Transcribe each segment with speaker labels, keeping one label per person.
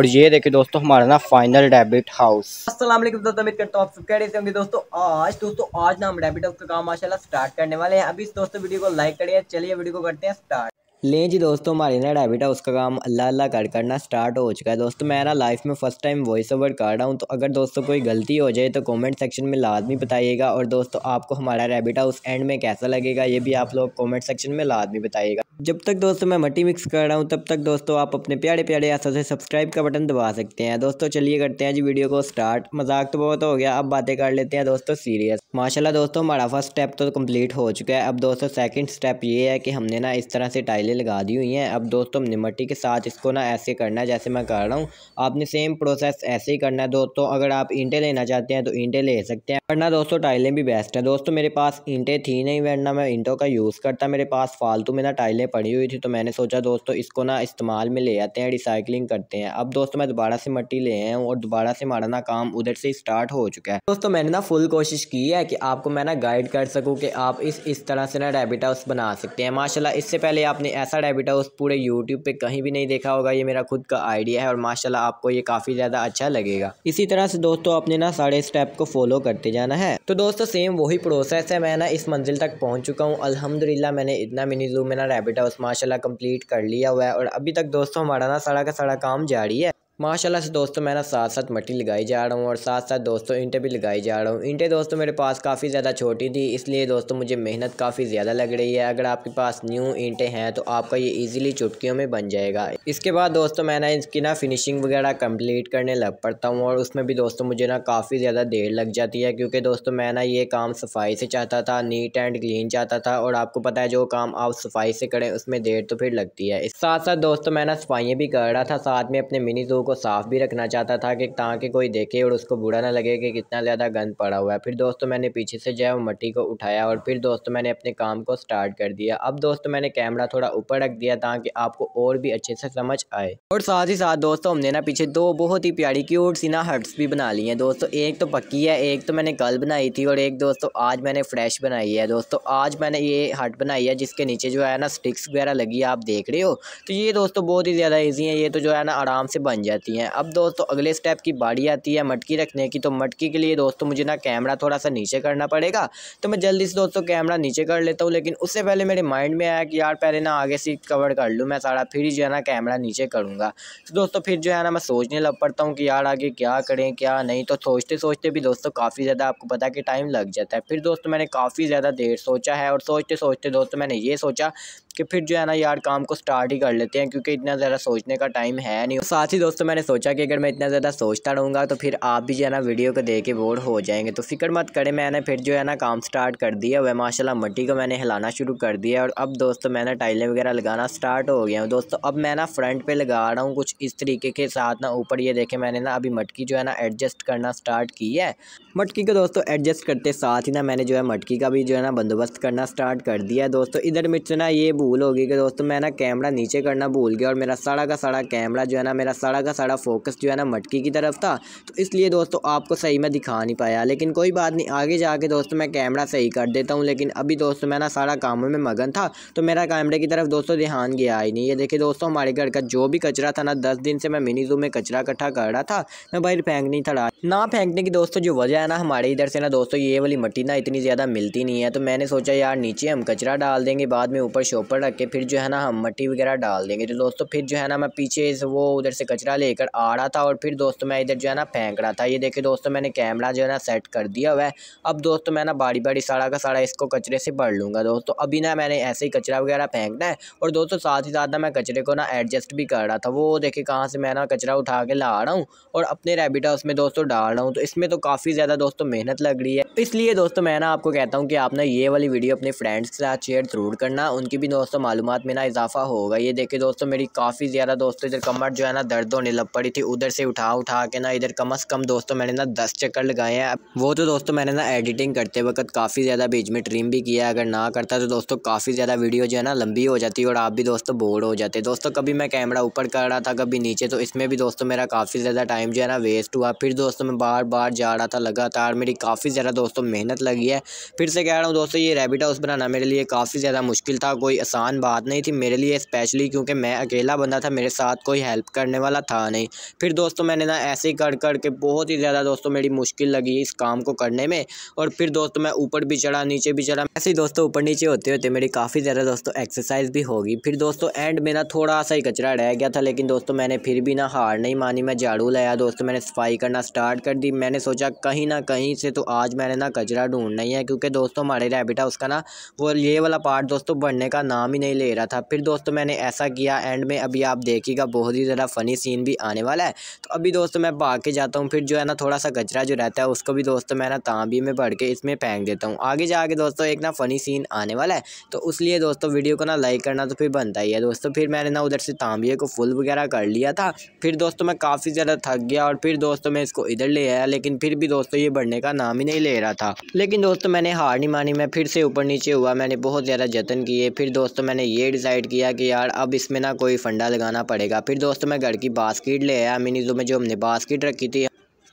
Speaker 1: और ये देखिए दोस्तों हमारा ना फाइनल डेबिट हाउस अस्सलाम वालेकुम दोस्तों उम्मीद करता हूं आप सब कैसे होंगे दोस्तों आज दोस्तों आज ना हम डेबिट हाउस का काम माशाल्लाह स्टार्ट करने वाले हैं अभी दोस्तों वीडियो को लाइक करिए चलिए वीडियो को करते हैं स्टार्ट ले जी दोस्तों हमारे ना डेबिट हाउस का काम अल्लाह अल्लाह कर करना स्टार्ट हो चुका है दोस्तों मैं ना लाइफ में फ़र्स्ट टाइम वॉइस ओवर कर रहा हूँ तो अगर दोस्तों कोई गलती हो जाए तो कमेंट सेक्शन में लाजमी बताइएगा और दोस्तों आपको हमारा रेबिट हाउस एंड में कैसा लगेगा ये भी आप लोग कॉमेंट सेक्शन में लाजमी बताइएगा जब तक दोस्तों मैं मट्टी मिक्स कर रहा हूँ तब तक दोस्तों आप अपने प्यारे प्यारे हाथों से सब्सक्राइब का बटन दबा सकते हैं दोस्तों चलिए करते हैं जी वीडियो को स्टार्ट मजाक तो बहुत हो गया अब बातें कर लेते हैं दोस्तों सीरियस माशाल्लाह दोस्तों हमारा फर्स्ट स्टेप तो कंप्लीट हो चुका है अब दोस्तों सेकेंड स्टेप ये है कि हमने ना इस तरह से टाइलें लगा दी हुई हैं अब दोस्तों हमने मट्टी के साथ इसको ना ऐसे करना है जैसे मैं कर रहा हूँ आपने सेम प्रोसेस ऐसे ही करना है दोस्तों अगर आप ईंटें लेना चाहते हैं तो ईंटें ले सकते हैं वरना दोस्तों टाइलें भी बेस्ट हैं दोस्तों मेरे पास ईंटें थी नहीं वरना मैं ईंटों का यूज़ करता मेरे पास फालतू में ना टाइलें में पड़ी हुई थी तो मैंने सोचा दोस्तों इसको ना इस्तेमाल में ले आते हैं रिसाइकलिंग करते हैं अब दोस्तों मैं दोबारा से मट्टी ले आया हूँ और दोबारा से हमारा ना काम उधर से स्टार्ट हो चुका है दोस्तों मैंने ना फुल कोशिश की है कि आपको मैं ना गाइड कर सकूँ कि आप इस इस तरह से ना रेबिट हाउस बना सकते हैं माशाला इससे पहले आपने ऐसा रेबिट हाउस पूरे यूट्यूब पर कहीं भी नहीं देखा होगा ये मेरा खुद का आइडिया है और माशाला आपको ये काफ़ी ज़्यादा अच्छा लगेगा इसी तरह से दोस्तों अपने ना सारे स्टेप को फॉलो करते जाना है तो दोस्तों सेम वही प्रोसेस है मैं ना इस मंजिल तक पहुँच चुका हूँ अलहमदिल्ला मैंने इतना मिनी जूम में ना रेबिट बेटा उस माशाल्लाह कंप्लीट कर लिया हुआ है और अभी तक दोस्तों हमारा ना सड़ा का सड़ा काम जारी है माशाल्लाह से दोस्तों मैं ना साथ साथ मट्टी लगाई जा रहा हूँ और साथ साथ दोस्तों ईंटें भी लगाई जा रहा हूँ ईंटें दोस्तों मेरे पास काफ़ी ज़्यादा छोटी थी इसलिए दोस्तों मुझे मेहनत काफ़ी ज़्यादा लग रही है अगर आपके पास न्यू ईंटें हैं तो आपका ये इजीली चुटकियों में बन जाएगा इसके बाद दोस्तों ना इसकी ना फिनिशिंग वगैरह कम्प्लीट करने लग पड़ता हूँ और उसमें भी दोस्तों मुझे ना काफ़ी ज़्यादा देर लग जाती है क्योंकि दोस्तों मैं ना ये काम सफाई से चाहता था नीट एंड क्लीन चाहता था और आपको पता है जो काम आप सफाई से करें उसमें देर तो फिर लगती है साथ साथ दोस्तों मैं ना सफाइयाँ भी कर रहा था साथ में अपने मिनी को साफ़ भी रखना चाहता था कि ताकि कोई देखे और उसको बुरा ना लगे कि कितना ज़्यादा गंद पड़ा हुआ है फिर दोस्तों मैंने पीछे से जो है वो मट्टी को उठाया और फिर दोस्तों मैंने अपने काम को स्टार्ट कर दिया अब दोस्तों मैंने कैमरा थोड़ा ऊपर रख दिया ताकि आपको और भी अच्छे से समझ आए और साथ ही साथ दोस्तों हमने ना पीछे दो बहुत ही प्यारी क्यूट सी ना हट्स भी बना ली हैं दोस्तों एक तो पक्की है एक तो मैंने कल बनाई थी और एक दोस्तों आज मैंने फ्रेश बनाई है दोस्तों आज मैंने ये हट बनाई है जिसके नीचे जो है ना स्टिक्स वगैरह लगी आप देख रहे हो तो ये दोस्तों बहुत ही ज़्यादा ईजी है ये तो जो है ना आराम से बन जाए रहती हैं अब दोस्तों अगले स्टेप की बाड़ी आती है मटकी रखने की तो मटकी के लिए दोस्तों मुझे ना कैमरा थोड़ा सा नीचे करना पड़ेगा तो मैं जल्दी से दोस्तों कैमरा नीचे कर लेता हूँ लेकिन उससे पहले मेरे माइंड में आया कि यार पहले ना आगे सीट कवर कर लूँ मैं सारा फिर जो है ना कैमरा नीचे करूँगा तो दोस्तों फिर जो है ना मैं सोचने लग पड़ता हूँ कि यार आगे क्या करें क्या नहीं तो सोचते सोचते भी दोस्तों काफ़ी ज़्यादा आपको पता कि टाइम लग जाता है फिर दोस्तों मैंने काफ़ी ज़्यादा देर सोचा है और सोचते सोचते दोस्तों मैंने ये सोचा कि फिर जो है ना यार काम को स्टार्ट ही कर लेते हैं क्योंकि इतना ज़्यादा सोचने का टाइम है नहीं साथ ही दोस्तों मैंने सोचा कि अगर मैं इतना ज़्यादा सोचता रहूँगा तो फिर आप भी जो है ना वीडियो को देख के बोर हो जाएंगे तो फिक्र मत करें मैंने फिर जो है ना काम स्टार्ट कर दिया वह माशाला मट्टी को मैंने हिलाना शुरू कर दिया और अब दोस्तों मैंने टाइलें वगैरह लगाना स्टार्ट हो गया हूँ दोस्तों अब मैं ना फ्रंट पर लगा रहा हूँ कुछ इस तरीके के साथ ना ऊपर ये देखें मैंने ना अभी मटकी जो है ना एडजस्ट करना स्टार्ट की है मटकी को दोस्तों एडजस्ट करते साथ ही ना मैंने जो है मटकी का भी जो है ना बंदोबस्त करना स्टार्ट कर दिया है दोस्तों इधर मिर्च ना ये भूल हो गई कि दोस्तों मैं ना कैमरा नीचे करना भूल गया और मेरा सड़ा का सड़ा कैमरा जो है ना मेरा सड़ा का सड़ा फोकस जो है ना मटकी की तरफ था तो इसलिए दोस्तों आपको सही में दिखा नहीं पाया लेकिन कोई बात नहीं आगे जाके दोस्तों मैं कैमरा सही कर देता हूँ लेकिन अभी दोस्तों मैं ना सारा कामों में मगन था तो मेरा कैमरे की तरफ दोस्तों ध्यान गया ही नहीं ये देखिए दोस्तों हमारे घर का जो भी कचरा था ना दस दिन से मैं मिनी जू में कचरा इकट्ठा कर रहा था मैं बाहर फेंक नहीं था ना फेंकने की दोस्तों जो वजह है ना हमारे इधर से ना दोस्तों ये वाली मट्टी ना इतनी ज़्यादा मिलती नहीं है तो मैंने सोचा यार नीचे हम कचरा डाल देंगे बाद में ऊपर शॉपर ऊपर रख के फिर जो है ना हम मट्टी वगैरह डाल देंगे तो दोस्तों फिर जो है ना मैं पीछे से वो उधर से कचरा लेकर आ रहा था और फिर दोस्तों मैं इधर जो है ना फेंक रहा था ये देखिए दोस्तों मैंने कैमरा जो है ना सेट कर दिया हुआ है अब दोस्तों मैं ना बारी बारी सारा का सारा इसको कचरे से भर लूँगा दोस्तों अभी ना मैंने ऐसे ही कचरा वगैरह फेंकना है और दोस्तों साथ ही साथ ना मैं कचरे को ना एडजस्ट भी कर रहा था वो देखे कहाँ से मैं ना कचरा उठा के ला रहा हूँ और अपने रेबिट हाउस में दोस्तों डाल रहा हूँ तो इसमें तो काफ़ी ज़्यादा दोस्तों मेहनत लग रही है इसलिए दोस्तों मैं ना आपको कहता हूँ कि आप ना ये वाली वीडियो अपने फ्रेंड्स के साथ शेयर ज़रूर करना उनकी भी दोस्तों दोस्तों मालूम में ना इजाफा होगा ये देखिए दोस्तों मेरी काफ़ी ज़्यादा दोस्तों इधर कमर जो है ना दर्द होने लग पड़ी थी उधर से उठा उठा के ना इधर कम अज़ कम दोस्तों मैंने ना दस चक्कर लगाए हैं वो तो दोस्तों मैंने ना एडिटिंग करते वक्त काफ़ी ज़्यादा बीच में ट्रिम भी किया अगर ना करता तो दोस्तों काफ़ी ज़्यादा वीडियो जो है ना लंबी हो जाती और आप भी दोस्तों बोर हो जाते दोस्तों कभी मैं कैमरा ऊपर कर रहा था कभी नीचे तो इसमें भी दोस्तों मेरा काफ़ी ज़्यादा टाइम जो है ना वेस्ट हुआ फिर दोस्तों मैं बार बार जा रहा था लगातार मेरी काफ़ी ज़्यादा दोस्तों मेहनत लगी है फिर से कह रहा हूँ दोस्तों ये रेबिट हाउस बनाना मेरे लिए काफ़ी ज़्यादा मुश्किल था कोई आसान बात नहीं थी मेरे लिए स्पेशली क्योंकि मैं अकेला बंदा था मेरे साथ कोई हेल्प करने वाला था नहीं फिर दोस्तों मैंने ना ऐसे ही कर कर के बहुत ही ज़्यादा दोस्तों मेरी मुश्किल लगी इस काम को करने में और फिर दोस्तों मैं ऊपर भी चढ़ा नीचे भी चढ़ा ऐसे ही दोस्तों ऊपर नीचे होते होते मेरी काफ़ी ज़्यादा दोस्तों एक्सरसाइज भी होगी फिर दोस्तों एंड में ना थोड़ा सा ही कचरा रह गया था लेकिन दोस्तों मैंने फिर भी ना हार नहीं मानी मैं झाड़ू लाया दोस्तों मैंने सफाई करना स्टार्ट कर दी मैंने सोचा कहीं ना कहीं से तो आज मैंने ना कचरा ढूंढना ही है क्योंकि दोस्तों हमारे रैबिट उसका ना वो ये वाला पार्ट दोस्तों बढ़ने का ना नाम ही नहीं ले रहा था फिर दोस्तों मैंने ऐसा किया एंड में अभी आप देखिएगा बहुत ही ज़्यादा फ़नी सीन भी आने वाला है तो अभी दोस्तों मैं भाग के जाता हूँ फिर जो है ना थोड़ा सा कचरा जो रहता है उसको भी दोस्तों मैं ना तांबी में पढ़ के इसमें फेंक देता हूँ आगे जाके दोस्तों एक ना फ़नी सीन आने वाला है तो उसलिए दोस्तों वीडियो को ना लाइक करना तो फिर बनता ही है दोस्तों फिर मैंने ना उधर से तांबिए को फुल वगैरह कर लिया था फिर दोस्तों मैं काफ़ी ज़्यादा थक गया और फिर दोस्तों मैं इसको इधर ले आया लेकिन फिर भी दोस्तों ये बढ़ने का नाम ही नहीं ले रहा था लेकिन दोस्तों मैंने हार नहीं मानी मैं फिर से ऊपर नीचे हुआ मैंने बहुत ज़्यादा जतन किए फिर दोस्तों दोस्तों मैंने ये डिसाइड किया कि यार अब इसमें ना कोई फंडा लगाना पड़ेगा फिर दोस्तों मैं घर की बास्किट ले आया मिनी जो में जो हमने बास्किट रखी थी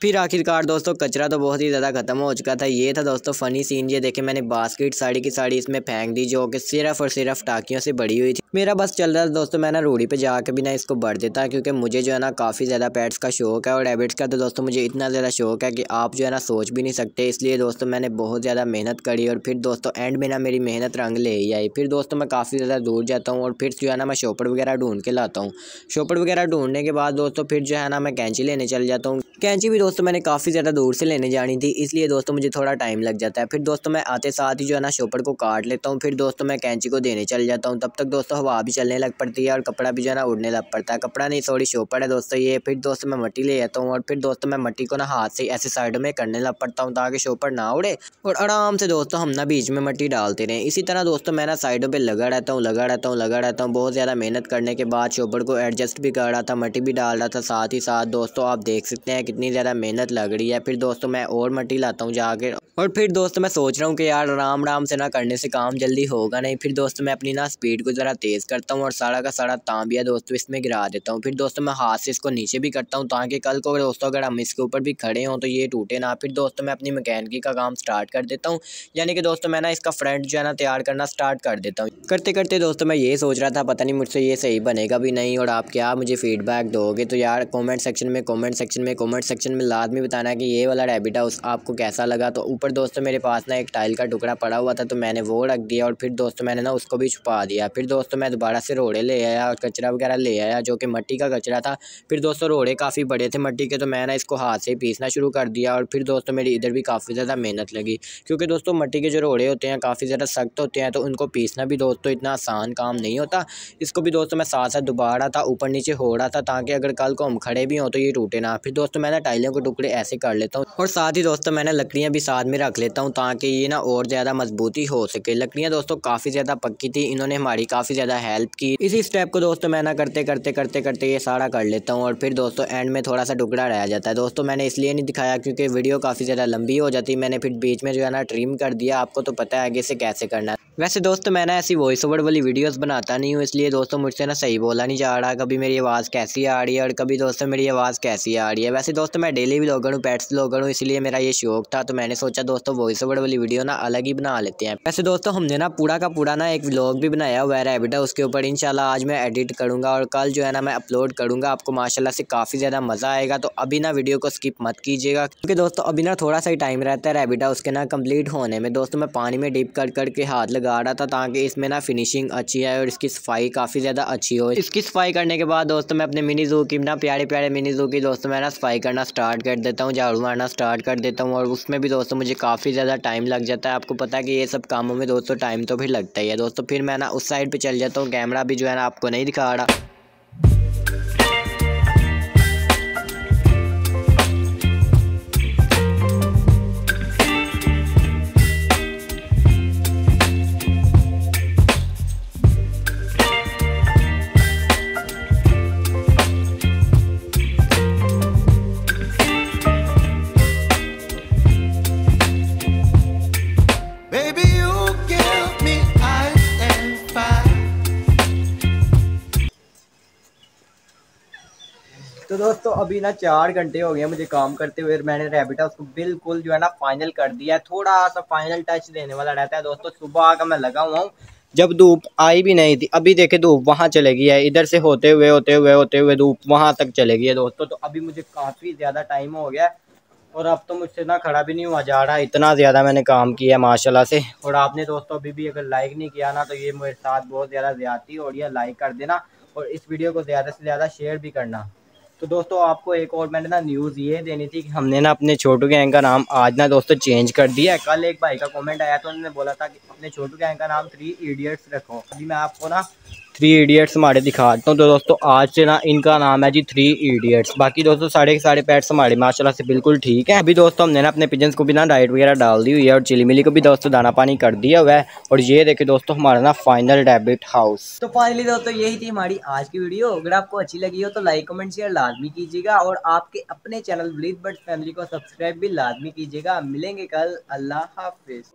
Speaker 1: फिर आखिरकार दोस्तों कचरा तो बहुत ही ज़्यादा ख़त्म हो चुका था ये था दोस्तों फ़नी सीन ये देखे मैंने बास्केट साड़ी की साड़ी इसमें फेंक दी जो कि सिर्फ और सिर्फ टाकियों से बड़ी हुई थी मेरा बस चल रहा था दोस्तों मैं ना रूढ़ी पे जाके भी ना इसको भर देता क्योंकि मुझे जो है ना काफ़ी ज़्यादा पैट्स का शौक है और एबिट्स का तो दोस्तों मुझे इतना ज़्यादा शौक है कि आप जो है ना सोच भी नहीं सकते इसलिए दोस्तों मैंने बहुत ज़्यादा मेहनत करी और फिर दोस्तों एंड में ना मेरी मेहनत रंग ले ही आई फिर दोस्तों मैं काफ़ी ज़्यादा दूर जाता हूँ और फिर जो है ना मैं शोपड़ वगैरह ढूंढ के लाता हूँ शोपड़ वगैरह ढूंढने के बाद दोस्तों फिर जो है ना मैं कैंची लेने चल जाता हूँ कैंची भी दोस्तों दोस्तों मैंने काफ़ी ज़्यादा दूर से लेने जानी थी इसलिए दोस्तों मुझे थोड़ा टाइम लग जाता है फिर दोस्तों मैं आते साथ ही जो है ना शोपर को काट लेता हूँ फिर दोस्तों मैं कैंची को देने चल जाता हूँ तब तक दोस्तों हवा भी चलने लग पड़ती है और कपड़ा भी जो है ना उड़ने लग पड़ता है कपड़ा नहीं सॉरी शोपर है दोस्तों ये फिर दोस्तों मैं मट्टी ले जाता हूँ और फिर दोस्तों मैं मट्टी को ना हाथ से ऐसे साइड में करने लग पड़ता हूँ ताकि शोपर ना उड़े और आराम से दोस्तों हम ना बीच में मट्टी डालते रहे इसी तरह दोस्तों मैं ना साइडों पर लगा रहता हूँ लगा रहता हूँ लगा रहता हूँ बहुत ज़्यादा मेहनत करने के बाद शोपर को एडजस्ट भी कर रहा था मट्टी भी डाल रहा था साथ ही साथ दोस्तों आप देख सकते हैं कितनी ज़्यादा मेहनत लग रही है फिर दोस्तों मैं और मट्टी लाता हूँ जाकर और फिर दोस्त मैं सोच रहा हूँ कि यार आराम आराम से ना करने से काम जल्दी होगा नहीं फिर दोस्त मैं अपनी ना स्पीड को ज़रा तेज़ करता हूँ और सारा का सारा है दोस्तों इसमें गिरा देता हूँ फिर दोस्तों मैं हाथ से इसको नीचे भी करता हूँ ताकि कल को दोस्तों अगर हम इसके ऊपर भी खड़े हों तो ये टूटे ना फिर दोस्तों मैं अपनी मकैनिकी का काम स्टार्ट कर देता हूँ यानी कि दोस्तों मैं ना इसका फ्रंट जो है ना तैयार करना स्टार्ट कर देता हूँ करते करते दोस्तों मैं ये सोच रहा था पता नहीं मुझसे ये सही बनेगा भी नहीं और आप क्या मुझे फीडबैक दोगे तो यार कॉमेंट सेक्शन में कॉमेंट सेक्शन में कॉमेंट सेक्शन में लाजमी बताना कि ये वाला रेबिट हाउस आपको कैसा लगा तो ऊपर दोस्तों मेरे पास ना एक टाइल का टुकड़ा पड़ा हुआ था तो मैंने वो रख दिया और फिर दोस्तों मैंने ना उसको भी छुपा दिया फिर दोस्तों मैं दोबारा से रोड़े ले आया और कचरा वगैरह ले आया जो कि मट्टी का कचरा था फिर दोस्तों रोड़े काफ़ी बड़े थे मट्टी के तो मैंने इसको हाथ से पीसना शुरू कर दिया और फिर दोस्तों मेरी इधर भी काफ़ी ज़्यादा मेहनत लगी क्योंकि दोस्तों मट्टी के जो रोड़े होते हैं काफ़ी ज़्यादा सख्त होते हैं तो उनको पीसना भी दोस्तों इतना आसान काम नहीं होता इसको भी दोस्तों मैं साथ साथ दुबा रहा था ऊपर नीचे हो रहा था ताकि अगर कल को हम खड़े भी हों तो ये टूटे ना फिर दोस्तों मैं ना टाइलों के टुकड़े ऐसे कर लेता हूँ और साथ ही दोस्तों मैंने लकड़ियाँ भी साथ में में रख लेता हूँ ताकि ये ना और ज़्यादा मजबूती हो सके लकड़ियाँ दोस्तों काफ़ी ज़्यादा पक्की थी इन्होंने हमारी काफ़ी ज़्यादा हेल्प की इसी स्टेप को दोस्तों मैं ना करते करते करते करते ये सारा कर लेता हूँ और फिर दोस्तों एंड में थोड़ा सा टुकड़ा रह जाता है दोस्तों मैंने इसलिए नहीं दिखाया क्योंकि वीडियो काफ़ी ज़्यादा लंबी हो जाती मैंने फिर बीच में जो है ना ट्रिम कर दिया आपको तो पता है आगे से कैसे करना है वैसे दोस्तों मैं ना ऐसी वॉइस ओवर वाली वीडियोस बनाता नहीं हूँ इसलिए दोस्तों मुझसे ना सही बोला नहीं जा रहा कभी मेरी आवाज़ कैसी आ रही है और कभी दोस्तों मेरी आवाज़ कैसी आ रही है वैसे दोस्तों मैं डेली ब्लॉगर हूँ पैट्स लोग हूँ इसलिए मेरा ये शौक था तो मैंने सोचा दोस्तों वॉइस ओवर वाली वीडियो ना अलग ही बना लेते हैं वैसे दोस्तों हमने ना पूरा का पूरा ना एक व्लॉग भी बनाया हुआ है रैबिट उसके ऊपर इनशाला आज मैं एडिट करूँगा और कल जो है ना मैं अपलोड करूँगा आपको माशाला से काफ़ी ज़्यादा मज़ा आएगा तो अभी ना वीडियो को स्किप मत कीजिएगा क्योंकि दोस्तों अभी ना थोड़ा सा ही टाइम रहता है रेबिटा उसके ना कम्प्लीट होने में दोस्तों मैं पानी में डिप कर करके हाथ लगा रहा था ताकि इसमें ना फिनिशिंग अच्छी आए और इसकी सफाई काफ़ी ज़्यादा अच्छी हो इसकी सफाई करने के बाद दोस्तों मैं अपने मिनी जू की ना प्यारे प्यारे मिनी जू की दोस्तों मैं ना सफाई करना स्टार्ट कर देता हूँ झाड़ू मारना स्टार्ट कर देता हूँ और उसमें भी दोस्तों मुझे मुझे काफ़ी ज़्यादा टाइम लग जाता है आपको पता है कि ये सब कामों में दोस्तों टाइम तो भी लगता ही है दोस्तों फिर मैं ना उस साइड पर चल जाता हूँ कैमरा भी जो है ना आपको नहीं दिखा रहा अभी ना चार घंटे हो गए मुझे काम करते हुए मैंने रेबिटा उसको बिल्कुल जो है ना फाइनल कर दिया है थोड़ा सा फाइनल टच देने वाला रहता है दोस्तों सुबह आकर मैं लगा हुआ हूँ जब धूप आई भी नहीं थी अभी देखे धूप वहाँ चलेगी है इधर से होते हुए होते हुए होते हुए धूप वहाँ तक चलेगी है दोस्तों तो अभी मुझे काफ़ी ज़्यादा टाइम हो गया और अब तो मुझसे ना खड़ा भी नहीं हुआ जा रहा इतना ज़्यादा मैंने काम किया माशाल्लाह से और आपने दोस्तों अभी भी अगर लाइक नहीं किया ना तो ये मेरे साथ बहुत ज़्यादा ज़्यादा हो रही है लाइक कर देना और इस वीडियो को ज़्यादा से ज़्यादा शेयर भी करना तो दोस्तों आपको एक और मैंने ना न्यूज़ ये देनी थी कि हमने ना अपने छोटू गैंग का नाम आज ना दोस्तों चेंज कर दिया है कल एक भाई का कमेंट आया तो उन्होंने बोला था कि अपने छोटू गैंग का नाम थ्री इडियट्स रखो अभी मैं आपको ना थ्री इडियट्स हमारे देता हूँ तो दोस्तों आज से ना इनका नाम है जी थ्री इडियट्स बाकी दोस्तों साढ़े के साढ़े पैट्स हमारे माशाल्लाह से बिल्कुल ठीक है अभी दोस्तों हमने ना अपने पिजन्स को भी ना डाइट वगैरह डाल दी हुई है और चिली मिली को भी दोस्तों दाना पानी कर दिया हुआ है और ये देखे दोस्तों हमारा ना फाइनल डेबिट हाउस तो फाइनली दोस्तों यही थी हमारी आज की वीडियो अगर आपको अच्छी लगी हो तो लाइक कमेंट शेयर लाजमी कीजिएगा और आपके अपने चैनल ब्लीथ बर्ड फैमिली को सब्सक्राइब भी लाजमी कीजिएगा मिलेंगे कल अल्लाह हाफिज़